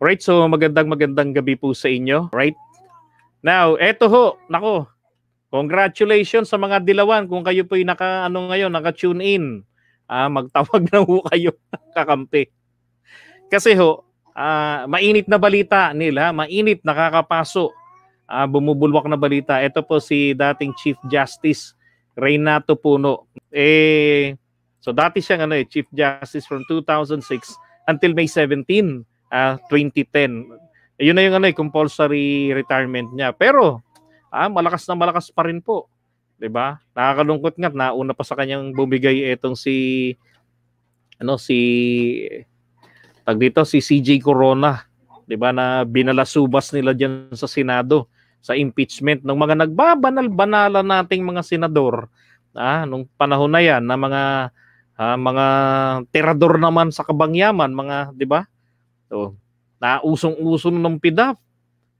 Right, so magandang magandang gabi po sa inyo. Right? Now, eto ho, nako. Congratulations sa mga dilawan kung kayo po ay naka ano ngayon, naka-tune in. Ah, magtawag na ho kayo kakampi. Kasi ho, ah, mainit na balita nila, mainit nakakapaso. Ah, bumubulwak na balita. Ito po si dating Chief Justice Reynato Puno. Eh so dati siyang ano eh, Chief Justice from 2006 until May 17 uh, 2010. Ayun na yung ano, eh, compulsory retirement niya. Pero ah, malakas na malakas pa rin po. 'Di ba? Nakakalungkot nga na una pa sa kanyang bumigay itong si ano si tag dito si CJ Corona, 'di ba na binalasubas nila diyan sa Senado sa impeachment ng mga nagbabanal banala nating mga senador ah nung panahon na 'yan na mga ah, mga terador naman sa kabangyaman, mga 'di ba? So, nausong-uso ng PIDAP.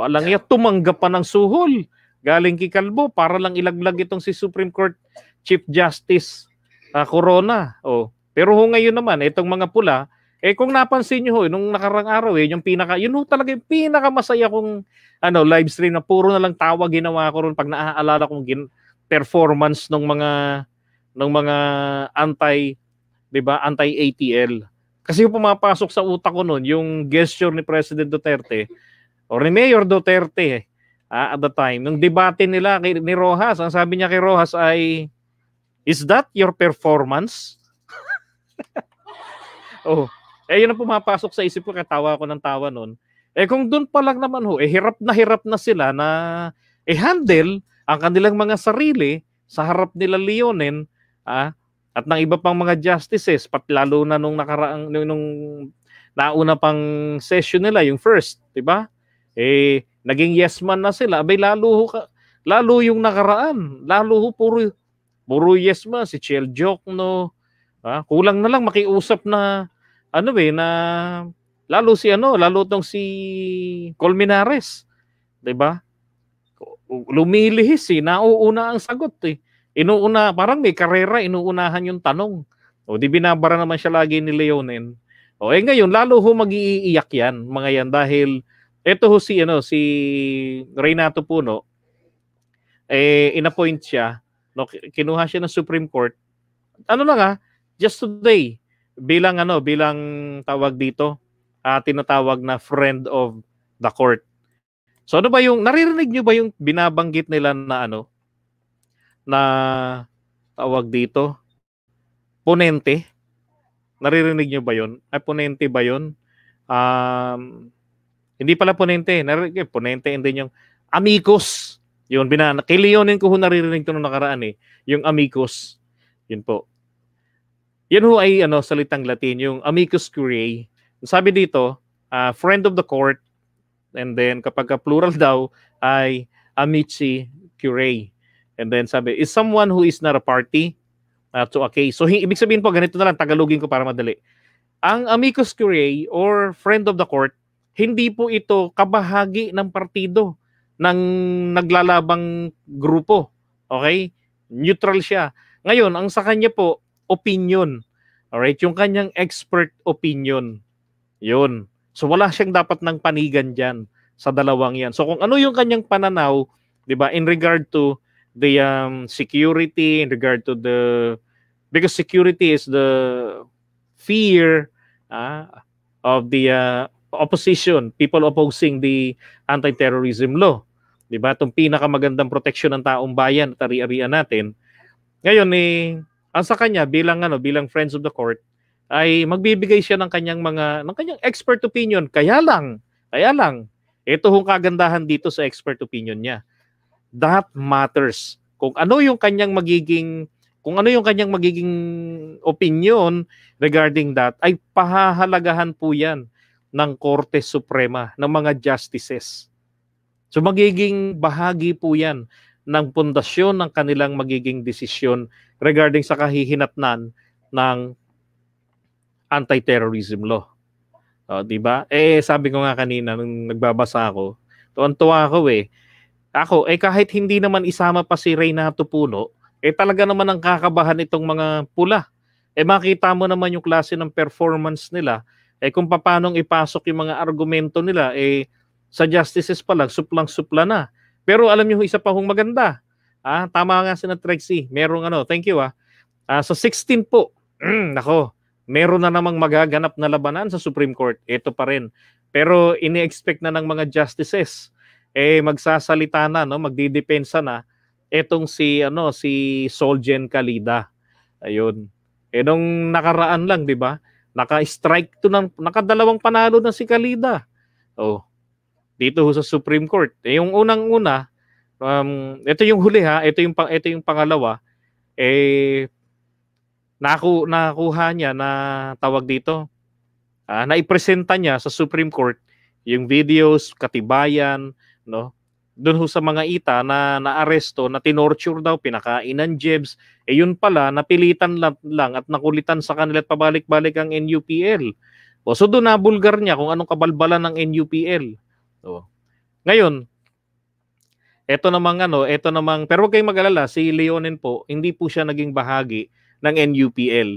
Walang iya, tumanggap pa ng suhol galing kay Kalbo para lang ilaglag itong si Supreme Court Chief Justice uh, Corona. Oh. Pero ho ngayon naman, itong mga pula, eh kung napansin niyo ho, nung nakarang araw eh, yung pinaka, yun ho talaga yung pinaka masaya kong ano, live stream na puro na lang tawa ginawa ko ron pag naaalala kong gin performance ng mga ng mga anti 'di ba, anti ATL. Kasi yung pumapasok sa utak ko noon, yung gesture ni President Duterte or ni Mayor Duterte uh, at the time, nung debate nila kay, ni Rojas, ang sabi niya kay Rojas ay, is that your performance? oh, eh yun ang pumapasok sa isip ko, kaya tawa ko ng tawa noon. Eh kung doon pa lang naman ho, eh hirap na hirap na sila na i eh, handle ang kanilang mga sarili sa harap nila Leonin ah, at ng iba pang mga justices pat lalo na nung nakaraang nung, nung nauna pang session nila yung first, 'di ba? Eh naging yes man na sila, abay lalo ka, lalo yung nakaraan, lalo ho puro puro yes man si Chel Joke ha Ah, kulang na lang makiusap na ano eh na lalo si ano, lalo tong si Colmenares, 'di ba? Lumilihis eh, nauuna ang sagot eh. Inuuna, parang may karera, inuunahan yung tanong. O di binabara naman siya lagi ni Leonen. O eh ngayon, lalo ho mag-iiyak yan, mga yan, dahil ito ho si, ano, si Renato Puno, eh, inappoint siya, no, kinuha siya ng Supreme Court. Ano lang ha, ah, just today, bilang ano, bilang tawag dito, uh, tinatawag na friend of the court. So ano ba yung, naririnig nyo ba yung binabanggit nila na ano, na tawag dito, ponente. Naririnig nyo ba yon? Ay, ponente ba yon? Um, hindi pala ponente. Naririnig, eh, ponente and then yung amigos. Yun, binana. Kilionin ko ho naririnig ito nung nakaraan eh. Yung amigos. Yun po. Yan ho ay ano, salitang Latin, yung amicus curiae. Sabi dito, uh, friend of the court, and then kapag plural daw, ay amici curiae. And then sabi, is someone who is not a party uh, to a case. So ibig sabihin po, ganito na lang, Tagalogin ko para madali. Ang amicus curiae or friend of the court, hindi po ito kabahagi ng partido ng naglalabang grupo. Okay? Neutral siya. Ngayon, ang sa kanya po, opinion. Alright? Yung kanyang expert opinion. Yun. So wala siyang dapat ng panigan dyan sa dalawang yan. So kung ano yung kanyang pananaw, di ba, in regard to the um, security in regard to the because security is the fear uh, of the uh, opposition, people opposing the anti-terrorism law. 'Di ba? Itong pinakamagandang protection ng taong bayan at ari-arian natin. Ngayon eh ang sa kanya bilang ano, bilang friends of the court ay magbibigay siya ng kanyang mga ng kanyang expert opinion. Kaya lang, kaya lang ito hong kagandahan dito sa expert opinion niya that matters. Kung ano yung kanyang magiging kung ano yung kanyang magiging opinion regarding that ay pahahalagahan po 'yan ng Korte Suprema ng mga justices. So magiging bahagi po 'yan ng pundasyon ng kanilang magiging desisyon regarding sa kahihinatnan ng anti-terrorism law. Oh, 'di ba? Eh sabi ko nga kanina nung nagbabasa ako, tuwan-tuwa ako eh ako, eh kahit hindi naman isama pa si Reynato Puno, eh talaga naman ang kakabahan itong mga pula. Eh makita mo naman yung klase ng performance nila. Eh kung paano ipasok yung mga argumento nila, eh sa justices pa lang, suplang-supla na. Pero alam niyo isa pa hong maganda. Ah, tama nga si na Trexie. Merong ano, thank you ah. ah sa 16 po, nako, meron na namang magaganap na labanan sa Supreme Court. Ito pa rin. Pero ini-expect na ng mga justices eh magsasalita na no, magdidepensa na etong si ano si Soljen Kalida. Ayun. Eh nung nakaraan lang, 'di ba? Naka-strike to ng nakadalawang panalo na si Kalida. Oh. Dito ho sa Supreme Court. Eh yung unang-una, um, ito yung huli ha, ito yung ito yung pangalawa eh naku nakuha niya na tawag dito. Ah, naipresenta niya sa Supreme Court yung videos, katibayan, no? Doon ho sa mga ita na naaresto, na tinorture daw, pinakain ng jebs, eh yun pala, napilitan lang, lang at nakulitan sa kanila at pabalik-balik ang NUPL. O, so doon na bulgar niya kung anong kabalbalan ng NUPL. O. Ngayon, eto namang ano, eto namang, pero huwag kayong mag-alala, si Leonin po, hindi po siya naging bahagi ng NUPL.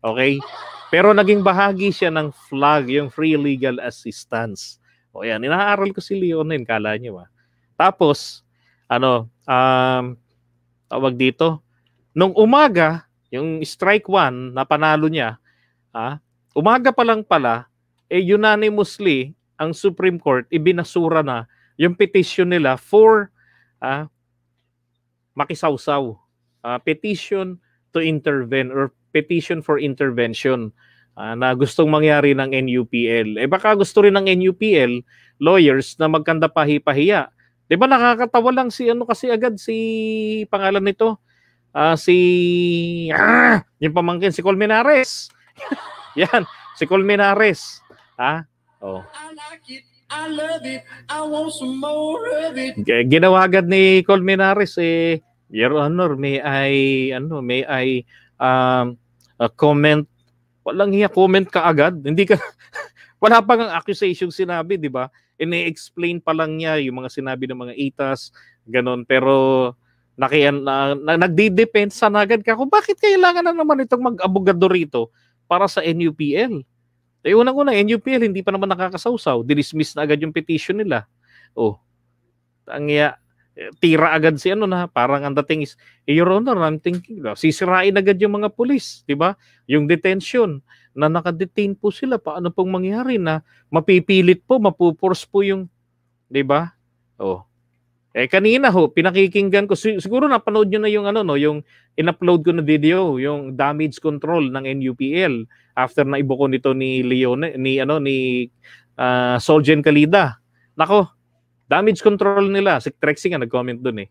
Okay? Pero naging bahagi siya ng FLAG, yung Free Legal Assistance. O yan, inaaral ko si Leon Leonin, kala niyo ah. Tapos, ano, um, tawag dito, nung umaga, yung strike one na panalo niya, ah, umaga pa lang pala, eh unanimously, ang Supreme Court, ibinasura na yung petition nila for ah, makisawsaw. Uh, petition to intervene or petition for intervention uh, na gustong mangyari ng NUPL. Eh baka gusto rin ng NUPL lawyers na magkanda pahipahiya. 'Di ba nakakatawa lang si ano kasi agad si pangalan nito? Uh, si ah, yung pamangkin si Colmenares. Yan, si Colmenares. Ha? Oh. I I love it. I want some more of it. Ginawa agad ni Colmenares eh Your Honor, may I ano, may I um uh, comment walang hiya comment ka agad. Hindi ka wala pang ang accusation sinabi, 'di ba? Ini-explain pa lang niya yung mga sinabi ng mga itas, ganun. Pero nakian, na, na, nagdidepensa na agad ka kung bakit kailangan na naman itong mag-abogado rito para sa NUPL. Eh unang-una NUPL hindi pa naman nakakasawsaw, dinismiss na agad yung petition nila. Oh. Tangya tira agad si ano na parang ang dating is eh, your honor I'm thinking daw sisirain agad yung mga pulis di ba yung detention na nakadetain po sila paano pong mangyari na mapipilit po mapuforce po yung di ba oh eh kanina ho pinakikinggan ko siguro napanood niyo na yung ano no yung inupload ko na video yung damage control ng NUPL after na ibuko nito ni Leon ni ano ni uh, ah, Soljen Kalida nako Damage control nila. Si Trexy nga nag-comment doon eh.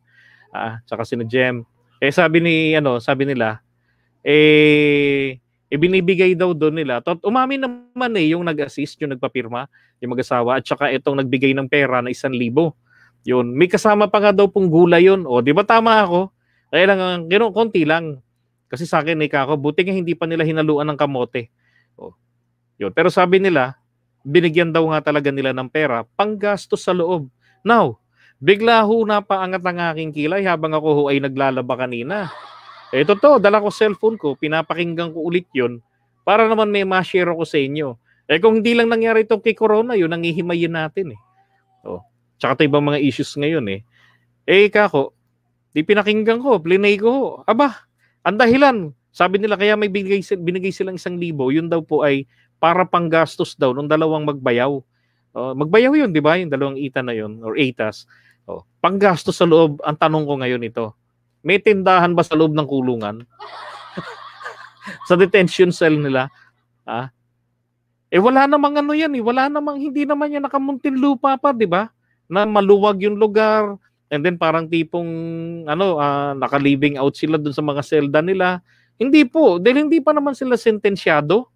Ah, tsaka si Gem. Eh sabi ni ano, sabi nila eh ibinibigay eh, daw doon nila. Tot umamin naman eh yung nag-assist, yung nagpapirma, yung mag-asawa at saka itong nagbigay ng pera na isang libo. Yun, may kasama pa nga daw pong gulay yun. O, di ba tama ako? Kaya lang, you konti lang. Kasi sa akin, ikaw ako, buti nga hindi pa nila hinaluan ng kamote. O, yun. Pero sabi nila, binigyan daw nga talaga nila ng pera panggastos sa loob. Now, bigla ho napaangat ang aking kilay habang ako ho ay naglalaba kanina. Ito eh, to, dala ko cellphone ko, pinapakinggan ko ulit yon para naman may ma-share ko sa inyo. Eh kung hindi lang nangyari itong kay Corona, yun ang ihimayin natin eh. Oh. Tsaka ito ibang mga issues ngayon eh. Eh kako, di pinakinggan ko, plinay ko. Aba, ang dahilan, sabi nila kaya may binigay, binigay silang isang libo, yun daw po ay para panggastos daw ng dalawang magbayaw. Oh, magbayaw 'yun, 'di ba? Yung dalawang ita na 'yun or itas. Oh, panggasto sa loob, ang tanong ko ngayon ito. May tindahan ba sa loob ng kulungan? sa detention cell nila? Ah. Eh wala namang ano 'yan, eh. wala namang hindi naman 'yan nakamuntin lupa pa, 'di ba? Na maluwag yung lugar, And then parang tipong ano uh, nakaliving out sila dun sa mga selda nila. Hindi po, dahil hindi pa naman sila sentensyado.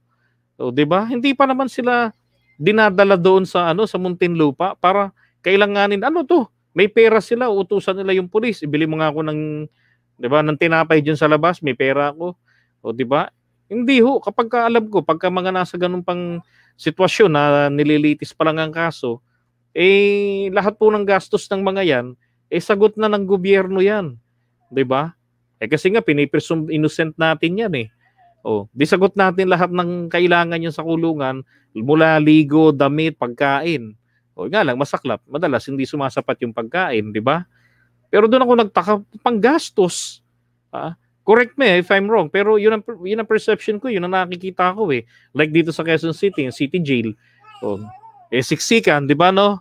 So, oh, 'di ba? Hindi pa naman sila dinadala doon sa ano sa Muntinlupa para kailanganin ano to may pera sila utusan nila yung pulis ibili mo nga ako ng 'di ba ng tinapay diyan sa labas may pera ako o 'di ba hindi ho kapag ka alam ko pagka mga nasa ganung pang sitwasyon na nililitis pa lang ang kaso eh lahat po ng gastos ng mga yan eh sagot na ng gobyerno yan 'di ba eh kasi nga pinipresume innocent natin yan eh Oh, di natin lahat ng kailangan niyo sa kulungan mula ligo, damit, pagkain. O nga lang, masaklap. Madalas hindi sumasapat yung pagkain, di ba? Pero doon ako nagtaka, panggastos. Ha? Correct me if I'm wrong, pero yun ang, yun ang perception ko, yun ang nakikita ko eh. Like dito sa Quezon City, yung city jail. O, oh, eh, siksikan, di ba no?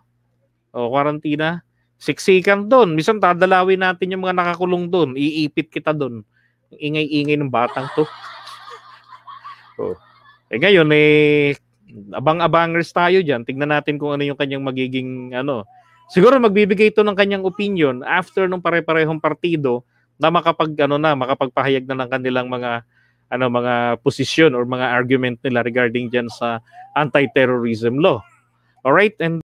O, oh, quarantina. Siksikan doon. Misan tadalawin natin yung mga nakakulong doon. Iipit kita doon. Ingay-ingay ng batang to. Oh. eh ngayon eh abang-abangers tayo diyan. Tingnan natin kung ano yung kanyang magiging ano. Siguro magbibigay ito ng kanyang opinion after nung pare-parehong partido na makapag ano na makapagpahayag na ng kanilang mga ano mga posisyon or mga argument nila regarding diyan sa anti-terrorism law. All right? And